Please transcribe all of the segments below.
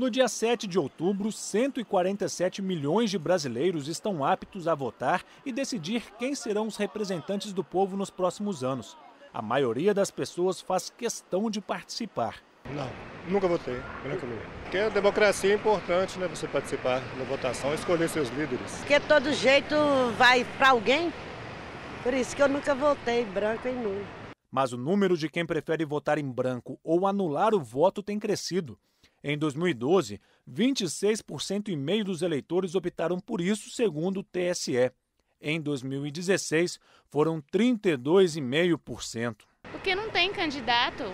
No dia 7 de outubro, 147 milhões de brasileiros estão aptos a votar e decidir quem serão os representantes do povo nos próximos anos. A maioria das pessoas faz questão de participar. Não, nunca votei, branco não. Porque a democracia é importante, né? Você participar na votação, escolher seus líderes. Porque todo jeito vai para alguém. Por isso que eu nunca votei branco e nulo. Mas o número de quem prefere votar em branco ou anular o voto tem crescido. Em 2012, 26,5% dos eleitores optaram por isso, segundo o TSE. Em 2016, foram 32,5%. Porque não tem candidato,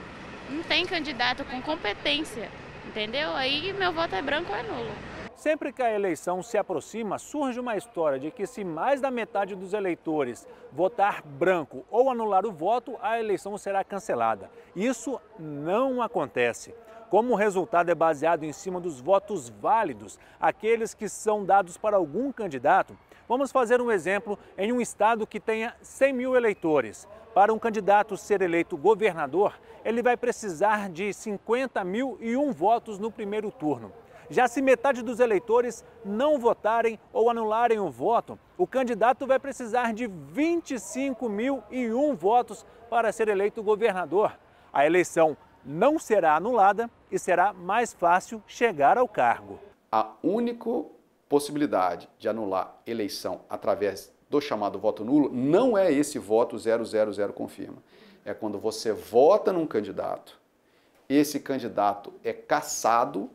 não tem candidato com competência, entendeu? Aí meu voto é branco ou é nulo. Sempre que a eleição se aproxima, surge uma história de que se mais da metade dos eleitores votar branco ou anular o voto, a eleição será cancelada. Isso não acontece. Como o resultado é baseado em cima dos votos válidos, aqueles que são dados para algum candidato, vamos fazer um exemplo em um estado que tenha 100 mil eleitores. Para um candidato ser eleito governador, ele vai precisar de 50 mil e um votos no primeiro turno. Já se metade dos eleitores não votarem ou anularem o voto, o candidato vai precisar de 25 mil e um votos para ser eleito governador. A eleição não será anulada e será mais fácil chegar ao cargo. A única possibilidade de anular eleição através do chamado voto nulo não é esse voto 000 confirma. É quando você vota num candidato, esse candidato é cassado,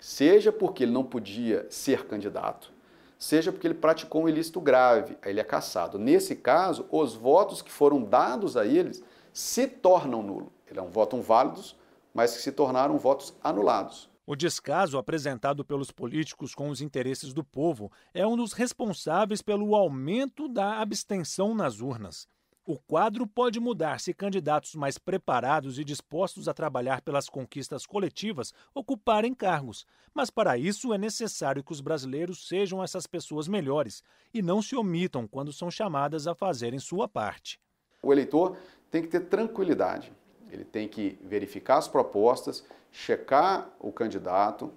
seja porque ele não podia ser candidato, seja porque ele praticou um ilícito grave, aí ele é cassado. Nesse caso, os votos que foram dados a eles se tornam nulos eram é votos válidos, mas que se tornaram votos anulados. O descaso apresentado pelos políticos com os interesses do povo é um dos responsáveis pelo aumento da abstenção nas urnas. O quadro pode mudar se candidatos mais preparados e dispostos a trabalhar pelas conquistas coletivas ocuparem cargos. Mas para isso é necessário que os brasileiros sejam essas pessoas melhores e não se omitam quando são chamadas a fazerem sua parte. O eleitor tem que ter tranquilidade ele tem que verificar as propostas, checar o candidato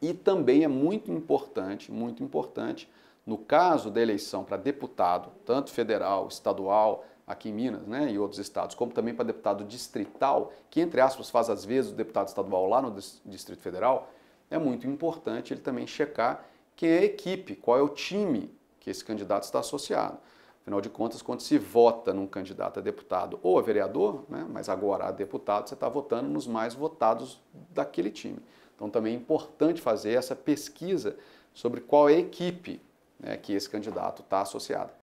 e também é muito importante, muito importante, no caso da eleição para deputado, tanto federal, estadual, aqui em Minas né, e outros estados, como também para deputado distrital, que entre aspas faz às vezes o deputado estadual lá no Distrito Federal, é muito importante ele também checar quem é a equipe, qual é o time que esse candidato está associado. Afinal de contas, quando se vota num candidato a deputado ou a vereador, né, mas agora a deputado, você está votando nos mais votados daquele time. Então também é importante fazer essa pesquisa sobre qual é a equipe né, que esse candidato está associado.